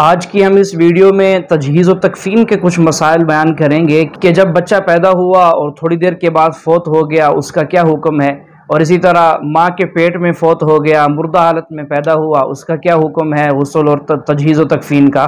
आज की हम इस वीडियो में तजहीज़ व तकफ़ीन के कुछ मसाइल बयान करेंगे कि जब बच्चा पैदा हुआ और थोड़ी देर के बाद फौत हो गया उसका क्या हुक्म है और इसी तरह माँ के पेट में फौत हो गया मुर्दा हालत में पैदा हुआ उसका क्या हुक्म है गसल और तजहीज़ तकफ़ीन का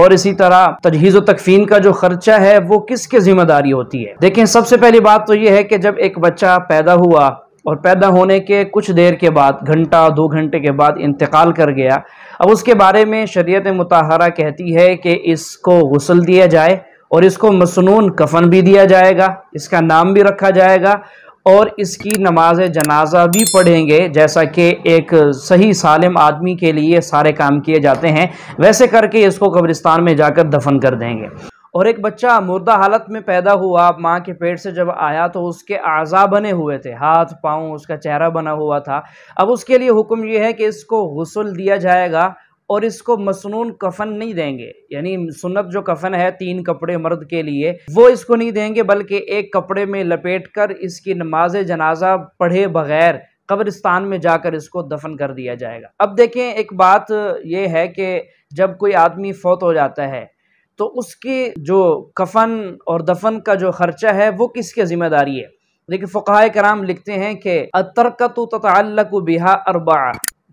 और इसी तरह तजहीज़ तकफ़ीन का जो ख़र्चा है वो किसके ज़िम्मेदारी होती है देखें सबसे पहली बात तो ये है कि जब एक बच्चा पैदा हुआ और पैदा होने के कुछ देर के बाद घंटा दो घंटे के बाद इंतकाल कर गया अब उसके बारे में शरीयत मतहरा कहती है कि इसको गसल दिया जाए और इसको मसनून कफन भी दिया जाएगा इसका नाम भी रखा जाएगा और इसकी नमाज जनाजा भी पढ़ेंगे जैसा कि एक सही सालिम आदमी के लिए सारे काम किए जाते हैं वैसे करके इसको कब्रिस्तान में जाकर दफन कर देंगे और एक बच्चा मुर्दा हालत में पैदा हुआ माँ के पेट से जब आया तो उसके आज़ा बने हुए थे हाथ पाँव उसका चेहरा बना हुआ था अब उसके लिए हुक्म यह है कि इसको गसल दिया जाएगा और इसको मसनून कफन नहीं देंगे यानी सुन्नत जो कफन है तीन कपड़े मर्द के लिए वो इसको नहीं देंगे बल्कि एक कपड़े में लपेट कर इसकी नमाज जनाजा पढ़े बगैर कब्रिस्तान में जाकर इसको दफन कर दिया जाएगा अब देखें एक बात यह है कि जब कोई आदमी फौत हो जाता है तो उसकी जो कफन और दफन का जो खर्चा है वो किसकी जिम्मेदारी है देखिए फ़ुकाय कराम लिखते हैं कि तर्कत तल्लक बिहा अरबा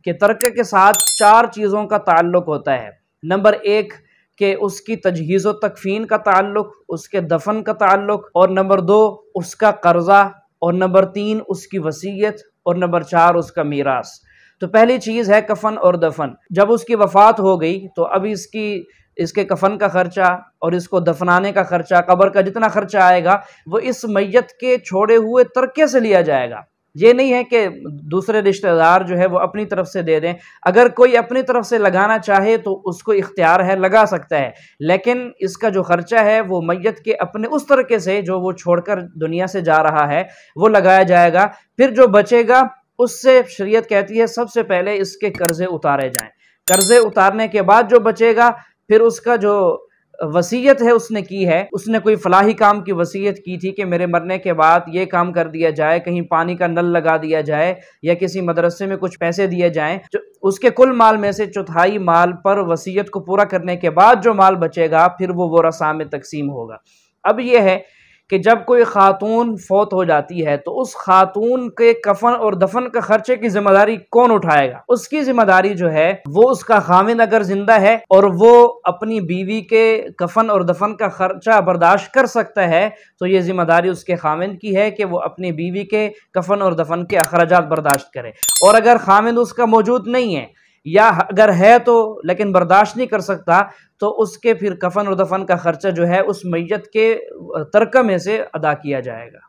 के तर्क के साथ चार चीज़ों का ताल्लुक होता है नंबर एक के उसकी तजहीज़ व तकफ़ीन का ताल्लुक उसके दफन का ताल्लुक और नंबर दो उसका कर्ज़ा और नंबर तीन उसकी वसीयत और नंबर चार उसका मीरास तो पहली चीज़ है कफन और दफन जब उसकी वफ़ात हो गई तो अब इसकी इसके कफन का ख़र्चा और इसको दफनाने का ख़र्चा कबर का जितना ख़र्चा आएगा वो इस मैयत के छोड़े हुए तरके से लिया जाएगा ये नहीं है कि दूसरे रिश्तेदार जो है वो अपनी तरफ से दे दें अगर कोई अपनी तरफ से लगाना चाहे तो उसको इख्तियार है लगा सकता है लेकिन इसका जो ख़र्चा है वो मैयत के अपने उस तरीके से जो वो छोड़कर दुनिया से जा रहा है वो लगाया जाएगा फिर जो बचेगा उससे शरीयत कहती है सबसे पहले इसके कर्ज़े उतारे जाए कर्ज़े उतारने के बाद जो बचेगा फिर उसका जो वसीयत है उसने की है उसने कोई फलाही काम की वसीयत की थी कि मेरे मरने के बाद ये काम कर दिया जाए कहीं पानी का नल लगा दिया जाए या किसी मदरसे में कुछ पैसे दिए जाए उसके कुल माल में से चौथाई माल पर वसीयत को पूरा करने के बाद जो माल बचेगा फिर वो वो रसा में तकसीम होगा अब यह है कि जब कोई ख़ातून फौत हो जाती है तो उस खातून के कफन और दफन के खर्चे की जिम्मेदारी कौन उठाएगा उसकी जिम्मेदारी जो है वो उसका खामिन अगर जिंदा है और वो अपनी बीवी के कफन और दफन का खर्चा बर्दाश्त कर सकता है तो ये जिम्मेदारी उसके खामिन की है कि वो अपनी बीवी के कफन और दफन के अखराज बर्दाश्त करे और अगर खामिन उसका मौजूद नहीं है या अगर है तो लेकिन बर्दाश्त नहीं कर सकता तो उसके फिर कफन और दफन का ख़र्चा जो है उस मैत के तरक में से अदा किया जाएगा